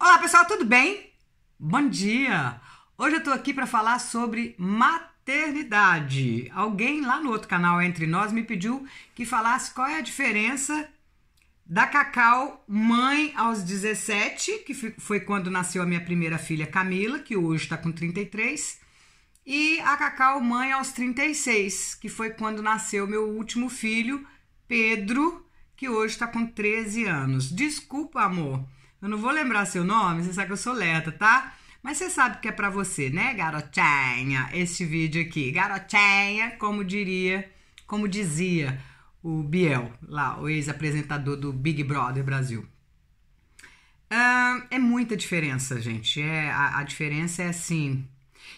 Olá pessoal, tudo bem? Bom dia! Hoje eu tô aqui para falar sobre maternidade. Alguém lá no outro canal Entre Nós me pediu que falasse qual é a diferença da Cacau mãe aos 17, que foi quando nasceu a minha primeira filha Camila, que hoje está com 33, e a Cacau mãe aos 36, que foi quando nasceu meu último filho, Pedro, que hoje está com 13 anos. Desculpa, amor eu não vou lembrar seu nome, você sabe que eu sou leta, tá? Mas você sabe que é para você, né, garotinha? Este vídeo aqui, garotinha, como diria, como dizia o Biel, lá, o ex-apresentador do Big Brother Brasil. Uh, é muita diferença, gente. É, a, a, diferença é assim.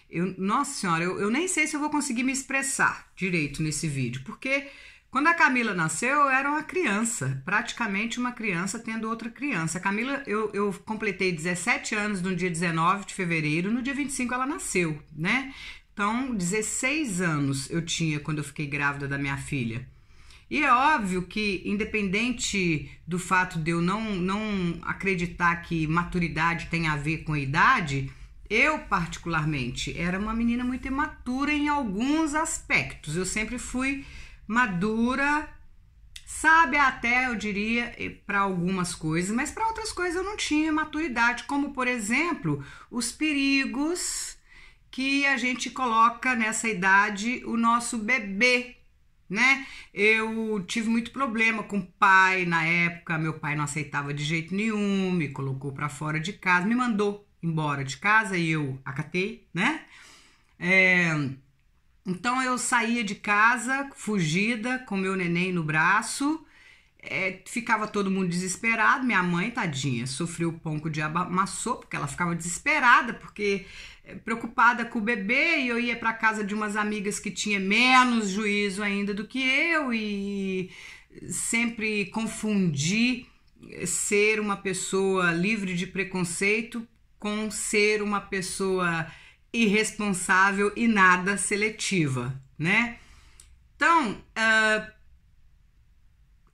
Eu, nossa senhora, eu, eu nem sei se eu vou conseguir me expressar direito nesse vídeo, porque quando a Camila nasceu, eu era uma criança, praticamente uma criança tendo outra criança. A Camila, eu, eu completei 17 anos no dia 19 de fevereiro, no dia 25 ela nasceu, né? Então, 16 anos eu tinha quando eu fiquei grávida da minha filha. E é óbvio que, independente do fato de eu não, não acreditar que maturidade tem a ver com a idade, eu, particularmente, era uma menina muito imatura em alguns aspectos. Eu sempre fui madura, sábia até, eu diria, para algumas coisas, mas para outras coisas eu não tinha maturidade, como por exemplo, os perigos que a gente coloca nessa idade o nosso bebê, né? Eu tive muito problema com o pai na época, meu pai não aceitava de jeito nenhum, me colocou para fora de casa, me mandou embora de casa e eu acatei, né? É, então eu saía de casa, fugida, com meu neném no braço. É, ficava todo mundo desesperado. Minha mãe, tadinha, sofreu o pão que o diabo amassou, porque ela ficava desesperada, porque é, preocupada com o bebê. E eu ia para casa de umas amigas que tinha menos juízo ainda do que eu e sempre confundi é, ser uma pessoa livre de preconceito com ser uma pessoa irresponsável e nada seletiva, né? Então, uh,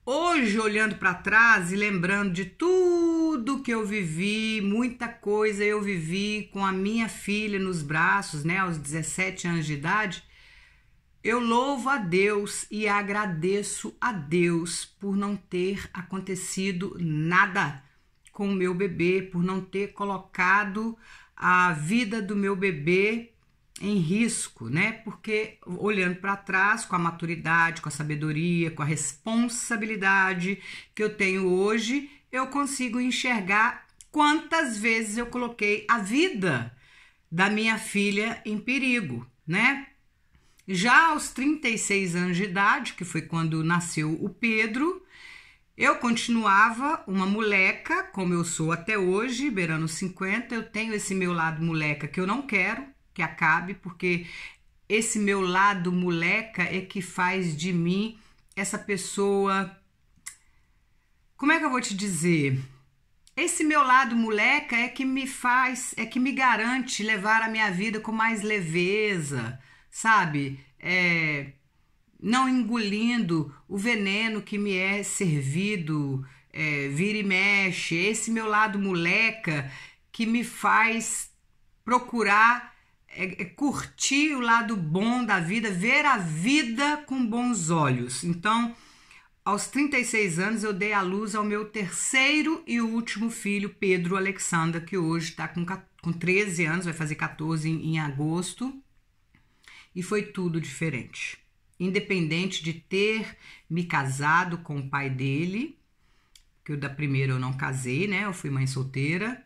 hoje olhando para trás e lembrando de tudo que eu vivi, muita coisa eu vivi com a minha filha nos braços, né, aos 17 anos de idade, eu louvo a Deus e agradeço a Deus por não ter acontecido nada com o meu bebê, por não ter colocado a vida do meu bebê em risco, né? Porque olhando para trás, com a maturidade, com a sabedoria, com a responsabilidade que eu tenho hoje, eu consigo enxergar quantas vezes eu coloquei a vida da minha filha em perigo, né? Já aos 36 anos de idade, que foi quando nasceu o Pedro, eu continuava uma moleca, como eu sou até hoje, beirando 50. Eu tenho esse meu lado moleca que eu não quero que acabe, porque esse meu lado moleca é que faz de mim essa pessoa. Como é que eu vou te dizer? Esse meu lado moleca é que me faz, é que me garante levar a minha vida com mais leveza, sabe? É, não engolindo o veneno que me é servido, é, vira e mexe, esse meu lado moleca que me faz procurar é, é curtir o lado bom da vida, ver a vida com bons olhos. Então, aos 36 anos, eu dei à luz ao meu terceiro e último filho, Pedro Alexander, que hoje está com, com 13 anos, vai fazer 14 em, em agosto. E foi tudo diferente independente de ter me casado com o pai dele, que o da primeira eu não casei, né? Eu fui mãe solteira.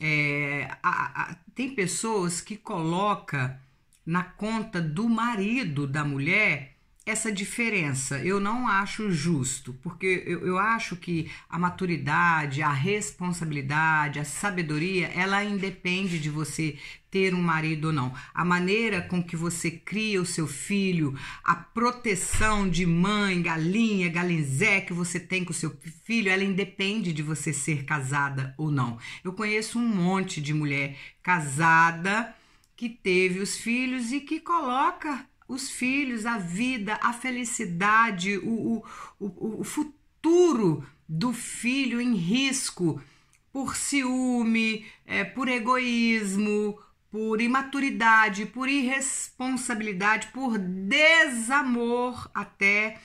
É, a, a, tem pessoas que coloca na conta do marido da mulher essa diferença. Eu não acho justo, porque eu, eu, acho que a maturidade, a responsabilidade, a sabedoria, ela independe de você ter um marido ou não. A maneira com que você cria o seu filho, a proteção de mãe, galinha, galinzé que você tem com o seu filho, ela independe de você ser casada ou não. Eu conheço um monte de mulher casada que teve os filhos e que coloca os filhos, a vida, a felicidade, o, o, o, o futuro do filho em risco por ciúme, é, por egoísmo, por imaturidade, por irresponsabilidade, por desamor até.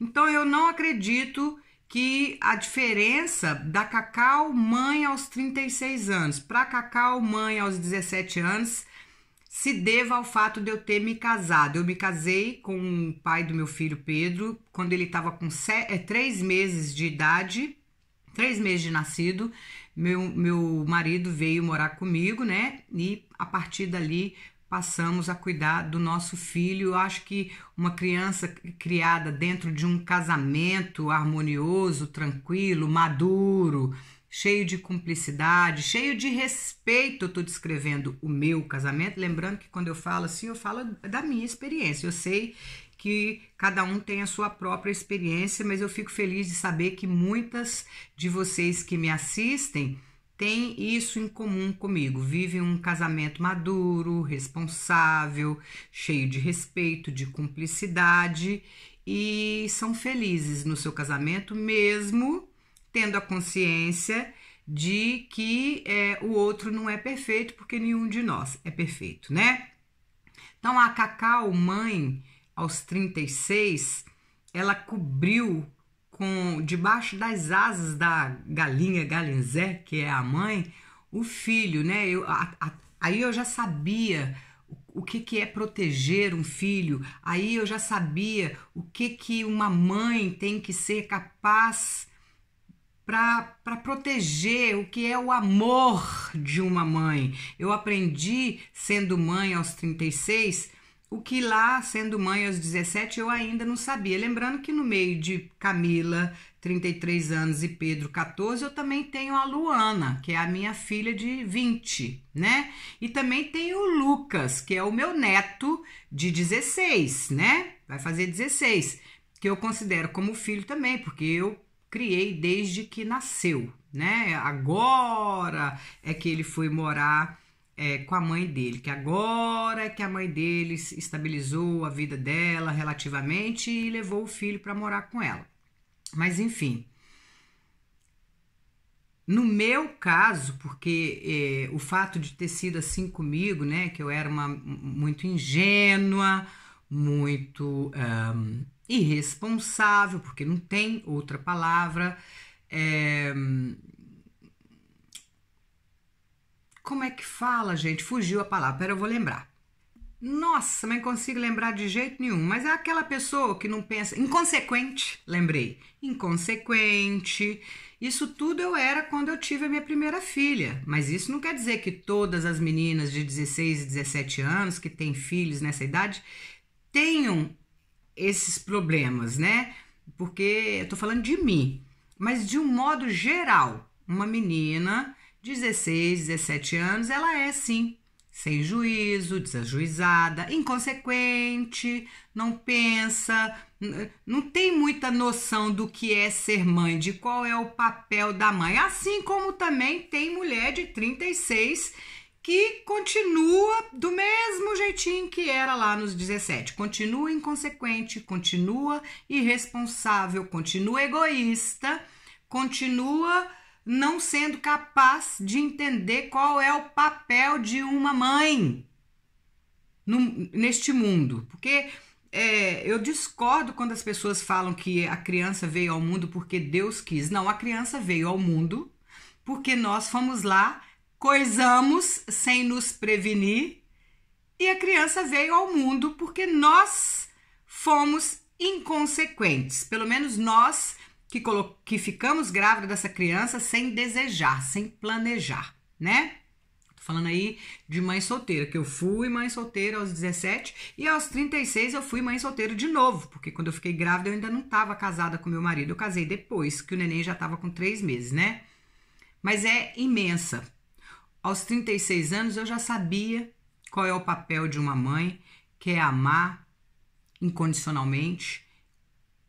Então eu não acredito que a diferença da Cacau mãe aos 36 anos para Cacau mãe aos 17 anos se deva ao fato de eu ter me casado. Eu me casei com o pai do meu filho Pedro quando ele estava com sete, é, três meses de idade, três meses de nascido. Meu, meu marido veio morar comigo, né? E a partir dali passamos a cuidar do nosso filho. Eu acho que uma criança criada dentro de um casamento harmonioso, tranquilo, maduro, cheio de cumplicidade, cheio de respeito. Eu tô descrevendo o meu casamento, lembrando que quando eu falo assim, eu falo da minha experiência. Eu sei que cada um tem a sua própria experiência, mas eu fico feliz de saber que muitas de vocês que me assistem têm isso em comum comigo. Vivem um casamento maduro, responsável, cheio de respeito, de cumplicidade e são felizes no seu casamento mesmo tendo a consciência de que é, o outro não é perfeito, porque nenhum de nós é perfeito, né? Então, a Cacau, mãe, aos 36, ela cobriu com debaixo das asas da galinha galinzé, que é a mãe, o filho, né? Eu, a, a, aí eu já sabia o que, que é proteger um filho, aí eu já sabia o que, que uma mãe tem que ser capaz para proteger o que é o amor de uma mãe. Eu aprendi, sendo mãe aos 36, o que lá, sendo mãe aos 17, eu ainda não sabia. Lembrando que no meio de Camila, 33 anos, e Pedro, 14, eu também tenho a Luana, que é a minha filha de 20, né? E também tenho o Lucas, que é o meu neto de 16, né? Vai fazer 16, que eu considero como filho também, porque eu criei desde que nasceu, né? Agora é que ele foi morar é, com a mãe dele, que agora é que a mãe dele estabilizou a vida dela relativamente e levou o filho para morar com ela. Mas enfim. No meu caso, porque é, o fato de ter sido assim comigo, né, que eu era uma muito ingênua, muito um, irresponsável, porque não tem outra palavra. É... Como é que fala, gente? Fugiu a palavra, pera, eu vou lembrar. Nossa, mas não consigo lembrar de jeito nenhum. Mas é aquela pessoa que não pensa. Inconsequente, lembrei. Inconsequente. Isso tudo eu era quando eu tive a minha primeira filha. Mas isso não quer dizer que todas as meninas de 16 e 17 anos que têm filhos nessa idade tenham esses problemas, né? Porque eu tô falando de mim, mas de um modo geral, uma menina de 16, 17 anos, ela é sim sem juízo, desajuizada, inconsequente, não pensa, não tem muita noção do que é ser mãe, de qual é o papel da mãe. Assim como também tem mulher de 36 que continua do mesmo jeitinho que era lá nos 17. Continua inconsequente, continua irresponsável, continua egoísta, continua não sendo capaz de entender qual é o papel de uma mãe no, neste mundo. Porque é, eu discordo quando as pessoas falam que a criança veio ao mundo porque Deus quis. Não, a criança veio ao mundo porque nós fomos lá coisamos sem nos prevenir e a criança veio ao mundo porque nós fomos inconsequentes, pelo menos nós que, que ficamos grávida dessa criança sem desejar, sem planejar, né? Tô falando aí de mãe solteira, que eu fui mãe solteira aos 17 e aos 36 eu fui mãe solteira de novo, porque quando eu fiquei grávida eu ainda não estava casada com meu marido, eu casei depois que o neném já estava com três meses, né? Mas é imensa aos 36 anos eu já sabia qual é o papel de uma mãe, que é amar incondicionalmente,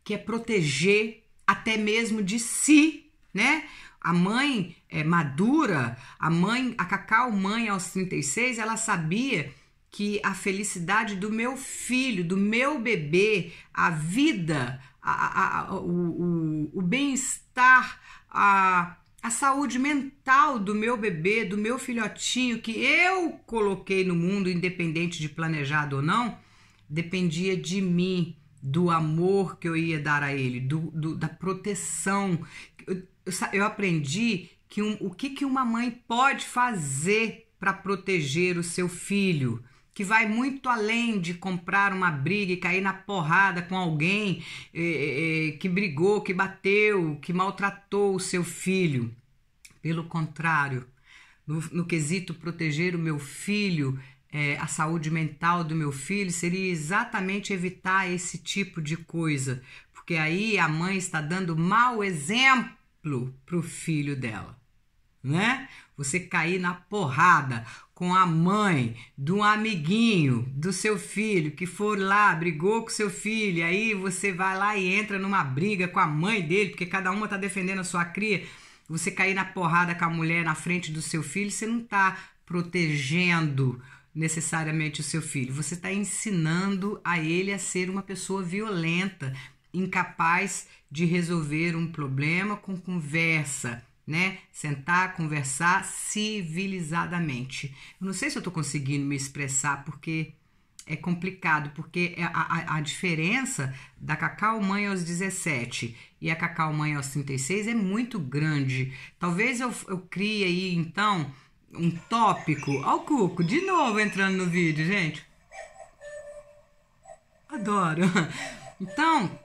que é proteger até mesmo de si, né? A mãe é, madura, a mãe, a Cacau mãe aos 36, ela sabia que a felicidade do meu filho, do meu bebê, a vida, a, a, a, o, o, o bem-estar, a a saúde mental do meu bebê, do meu filhotinho que eu coloquei no mundo, independente de planejado ou não, dependia de mim, do amor que eu ia dar a ele, do, do da proteção. Eu, eu aprendi que um, o que, que uma mãe pode fazer para proteger o seu filho que vai muito além de comprar uma briga e cair na porrada com alguém eh, eh, eh, que brigou, que bateu, que maltratou o seu filho. Pelo contrário, no, no quesito proteger o meu filho, a saúde mental do meu filho, seria exatamente evitar esse tipo de coisa, porque aí a mãe está dando mau exemplo para o filho dela né? Você cair na porrada com a mãe de um amiguinho do seu filho que for lá, brigou com seu filho, aí você vai lá e entra numa briga com a mãe dele, porque cada uma tá defendendo a sua cria. Você cair na porrada com a mulher na frente do seu filho, você não tá protegendo necessariamente o seu filho. Você está ensinando a ele a ser uma pessoa violenta, incapaz de resolver um problema com conversa, né? Sentar, conversar civilizadamente. Eu não sei se eu estou conseguindo me expressar porque é complicado, porque é a, a, a, diferença da Cacau Mãe aos 17 e a Cacau Mãe aos 36 é muito grande. Talvez eu, eu crie aí, então, um tópico. ao o Cuco, de novo entrando no vídeo, gente. Adoro. Então,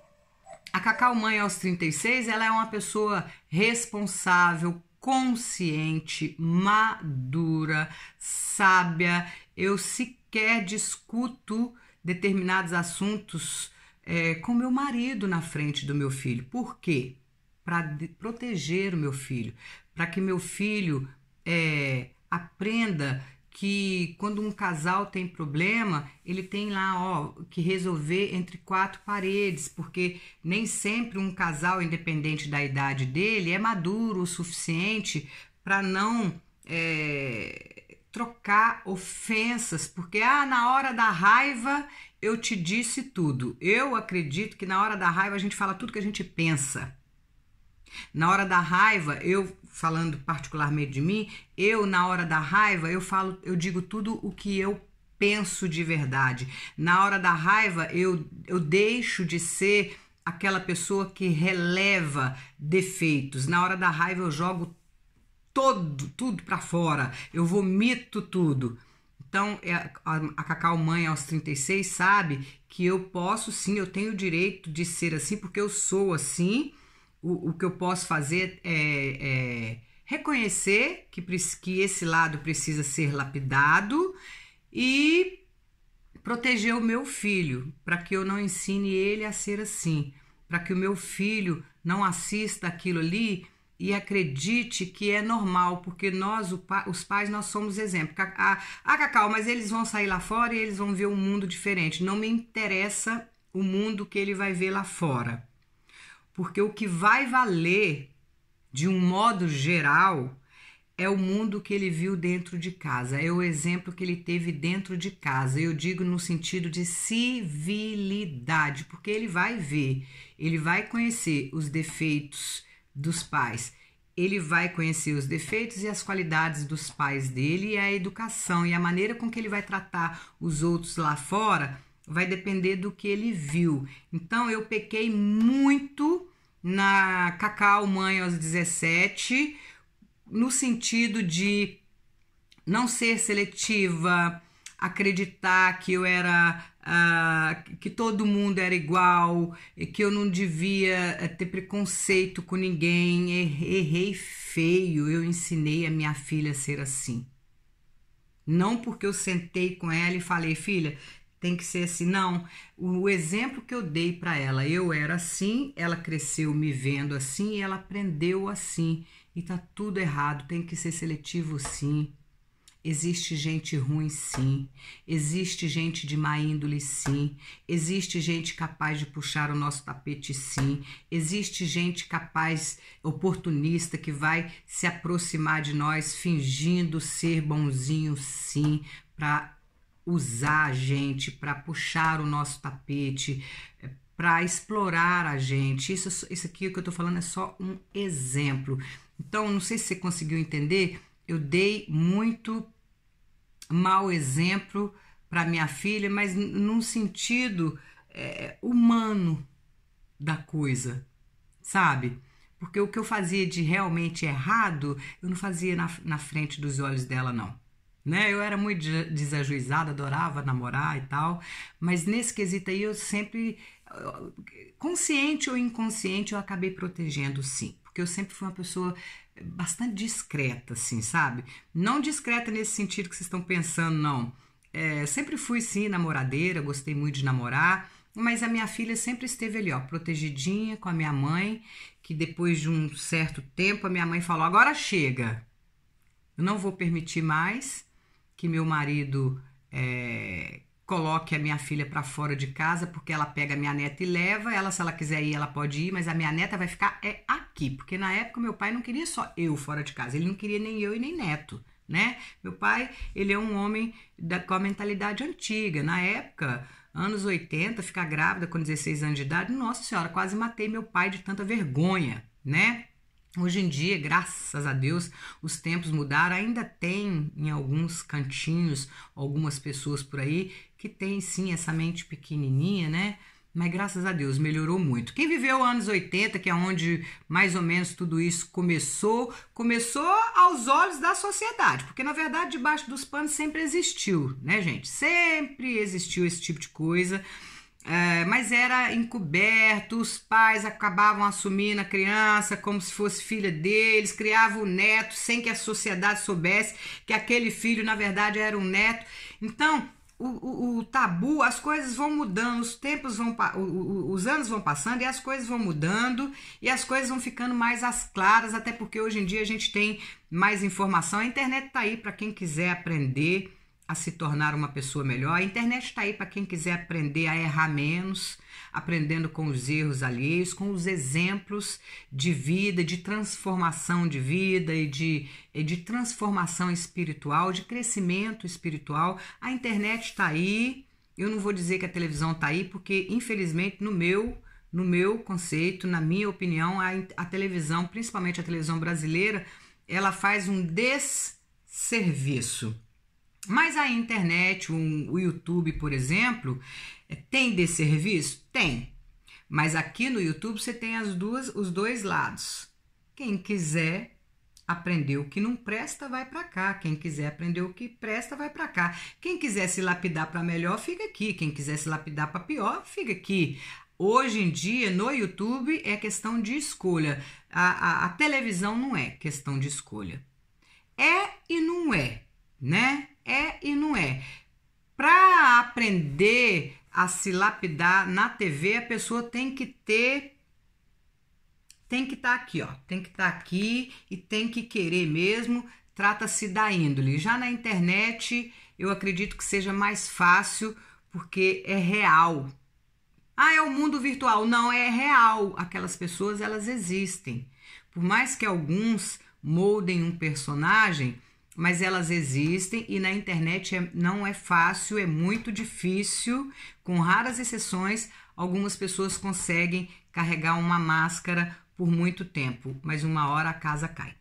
a Cacau Mãe aos 36, ela é uma pessoa responsável, consciente, madura, sábia. Eu sequer discuto determinados assuntos é, com meu marido na frente do meu filho. Por quê? Para proteger o meu filho, para que meu filho é, aprenda que quando um casal tem problema, ele tem lá, ó, que resolver entre quatro paredes, porque nem sempre um casal, independente da idade dele, é maduro o suficiente para não é, trocar ofensas, porque ah, na hora da raiva eu te disse tudo. Eu acredito que na hora da raiva a gente fala tudo que a gente pensa. Na hora da raiva, eu falando particularmente de mim, eu na hora da raiva eu falo, eu digo tudo o que eu penso de verdade. Na hora da raiva eu eu deixo de ser aquela pessoa que releva defeitos. Na hora da raiva eu jogo todo tudo para fora, eu vomito tudo. Então, é, a Cacau Mãe aos 36 sabe que eu posso sim, eu tenho o direito de ser assim, porque eu sou assim o, que eu posso fazer é, é reconhecer que, que esse lado precisa ser lapidado e proteger o meu filho, para que eu não ensine ele a ser assim, para que o meu filho não assista aquilo ali e acredite que é normal, porque nós, os pais, nós somos exemplo. Ah, Cacau, mas eles vão sair lá fora e eles vão ver um mundo diferente. Não me interessa o mundo que ele vai ver lá fora porque o que vai valer, de um modo geral, é o mundo que ele viu dentro de casa, é o exemplo que ele teve dentro de casa. Eu digo no sentido de civilidade, porque ele vai ver, ele vai conhecer os defeitos dos pais, ele vai conhecer os defeitos e as qualidades dos pais dele e a educação e a maneira com que ele vai tratar os outros lá fora vai depender do que ele viu. Então eu pequei muito na Cacau Mãe aos 17, no sentido de não ser seletiva, acreditar que eu era uh, que todo mundo era igual, e que eu não devia eh, ter preconceito com ninguém, errei feio, eu ensinei a minha filha a ser assim. Não porque eu sentei com ela e falei, filha, tem que ser assim, não. O exemplo que eu dei para ela, eu era assim, ela cresceu me vendo assim e ela aprendeu assim. E tá tudo errado, tem que ser seletivo sim. Existe gente ruim, sim. Existe gente de má índole, sim. Existe gente capaz de puxar o nosso tapete, sim. Existe gente capaz, oportunista, que vai se aproximar de nós fingindo ser bonzinho, sim, para usar a gente, para puxar o nosso tapete, eh, para explorar a gente. Isso, isso aqui que eu estou falando é só um exemplo. Então, não sei se você conseguiu entender, eu dei muito mau exemplo para minha filha, mas num sentido é, humano da coisa, sabe? Porque o que eu fazia de realmente errado, eu não fazia na, na frente dos olhos dela, não né? Eu era muito desajuizada, adorava namorar e tal, mas nesse quesito aí eu sempre, ah, consciente ou inconsciente, eu acabei protegendo sim, porque eu sempre fui uma pessoa bastante discreta, assim, sabe? Não discreta nesse sentido que vocês estão pensando, não. É, sempre fui sim namoradeira, gostei muito de namorar, mas a minha filha sempre esteve ali, ó, protegidinha com a minha mãe, que depois de um certo tempo a minha mãe falou: agora chega, eu não vou permitir mais que meu marido é, coloque a minha filha para fora de casa, porque ela pega a minha neta e leva. Ela, se ela quiser ir, ela pode ir, mas a minha neta vai ficar é aqui, porque na época meu pai não queria só eu fora de casa, ele não queria nem eu e nem neto. Né? Meu pai, ele é um homem da, com a mentalidade antiga. Na época, anos 80, ficar grávida com 16 anos de idade, nossa senhora, quase matei meu pai de tanta vergonha, né? Hoje em dia, graças a Deus, os tempos mudaram. Ainda tem em alguns cantinhos algumas pessoas por aí que tem sim essa mente pequenininha, né? Mas graças a Deus melhorou muito. Quem viveu anos 80, que é onde mais ou menos tudo isso começou, começou aos olhos da sociedade, porque na verdade debaixo dos panos sempre existiu, né, gente? Sempre existiu esse tipo de coisa. É, mas era encoberto, os pais acabavam assumindo a criança como se fosse filha deles, criavam o neto sem que a sociedade soubesse que aquele filho, na verdade, era um neto. Então, o, o, o tabu, as coisas vão mudando, os tempos vão, os anos vão passando e as coisas vão mudando e as coisas vão ficando mais às claras, até porque hoje em dia a gente tem mais informação. A internet está aí para quem quiser aprender a se tornar uma pessoa melhor. A internet está aí para quem quiser aprender a errar menos, aprendendo com os erros alheios, com os exemplos de vida, de transformação de vida e de, e de transformação espiritual, de crescimento espiritual. A internet está aí. Eu não vou dizer que a televisão está aí, porque infelizmente no meu no meu conceito, na minha opinião, a, a televisão, principalmente a televisão brasileira, ela faz um desserviço mas a internet, um, o YouTube, por exemplo, é, tem de serviço? Tem. Mas aqui no YouTube você tem as duas, os dois lados. Quem quiser aprender o que não presta, vai para cá. Quem quiser aprender o que presta, vai para cá. Quem quiser se lapidar para melhor, fica aqui. Quem quiser se lapidar para pior, fica aqui. Hoje em dia, no YouTube, é questão de escolha. A, a, a televisão não é questão de escolha. É e não é, né? aprender a se lapidar na TV, a pessoa tem que ter tem que estar tá aqui, ó, tem que estar tá aqui e tem que querer mesmo. Trata-se da índole. Já na internet, eu acredito que seja mais fácil porque é real. Ah, é o mundo virtual. Não, é real. Aquelas pessoas, elas existem. Por mais que alguns moldem um personagem, mas elas existem e na internet é, não é fácil, é muito difícil. Com raras exceções, algumas pessoas conseguem carregar uma máscara por muito tempo, mas uma hora a casa cai.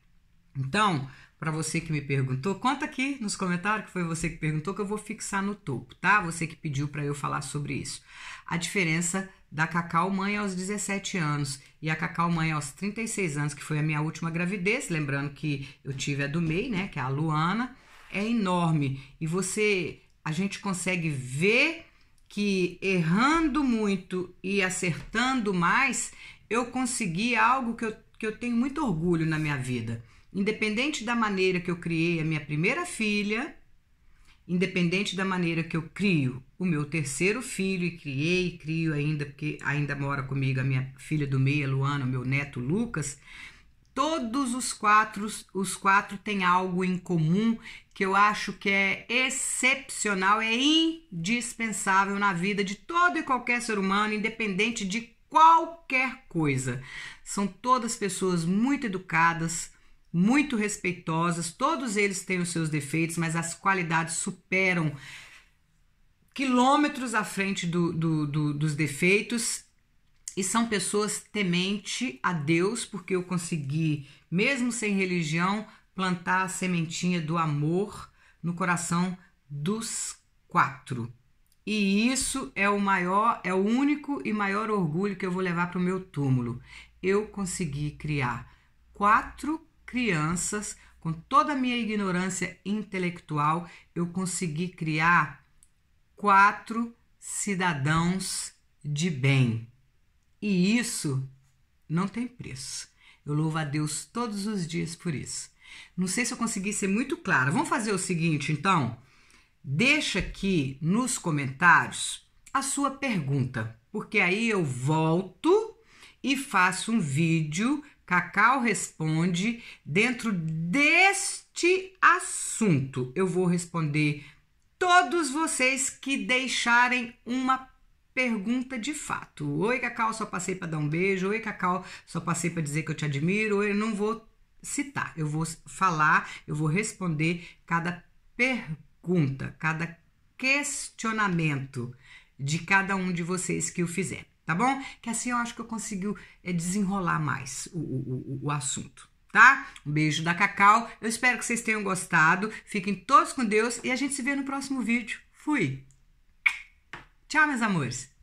Então, para você que me perguntou, conta aqui nos comentários que foi você que perguntou que eu vou fixar no topo, tá? Você que pediu para eu falar sobre isso. A diferença da Cacau Mãe aos 17 anos e a Cacau Mãe aos 36 anos, que foi a minha última gravidez, lembrando que eu tive a do MEI, né, que é a Luana, é enorme. E você, a gente consegue ver que errando muito e acertando mais, eu consegui algo que eu, que eu tenho muito orgulho na minha vida Independente da maneira que eu criei a minha primeira filha, independente da maneira que eu crio o meu terceiro filho, e criei e crio ainda, porque ainda mora comigo a minha filha do meio, a Luana, o meu neto Lucas, todos os quatro, os quatro têm algo em comum que eu acho que é excepcional, é indispensável na vida de todo e qualquer ser humano, independente de qualquer coisa. São todas pessoas muito educadas, muito respeitosas, todos eles têm os seus defeitos, mas as qualidades superam quilômetros à frente do, do, do, dos defeitos e são pessoas temente a Deus, porque eu consegui, mesmo sem religião, plantar a sementinha do amor no coração dos quatro. E isso é o maior, é o único e maior orgulho que eu vou levar para o meu túmulo. Eu consegui criar quatro crianças, com toda a minha ignorância intelectual, eu consegui criar quatro cidadãos de bem. E isso não tem preço. Eu louvo a Deus todos os dias por isso. Não sei se eu consegui ser muito clara. Vamos fazer o seguinte, então? Deixa aqui nos comentários a sua pergunta, porque aí eu volto e faço um vídeo Cacau responde dentro deste assunto. Eu vou responder todos vocês que deixarem uma pergunta de fato. Oi, Cacau, só passei para dar um beijo. Oi, Cacau, só passei para dizer que eu te admiro. eu não vou citar, eu vou falar, eu vou responder cada pergunta, cada questionamento de cada um de vocês que o fizer tá bom? Que assim eu acho que eu consigo é, eh, desenrolar mais o, o, o, assunto, tá? Um beijo da Cacau, eu espero que vocês tenham gostado, fiquem todos com Deus e a gente se vê no próximo vídeo. Fui! Tchau, meus amores!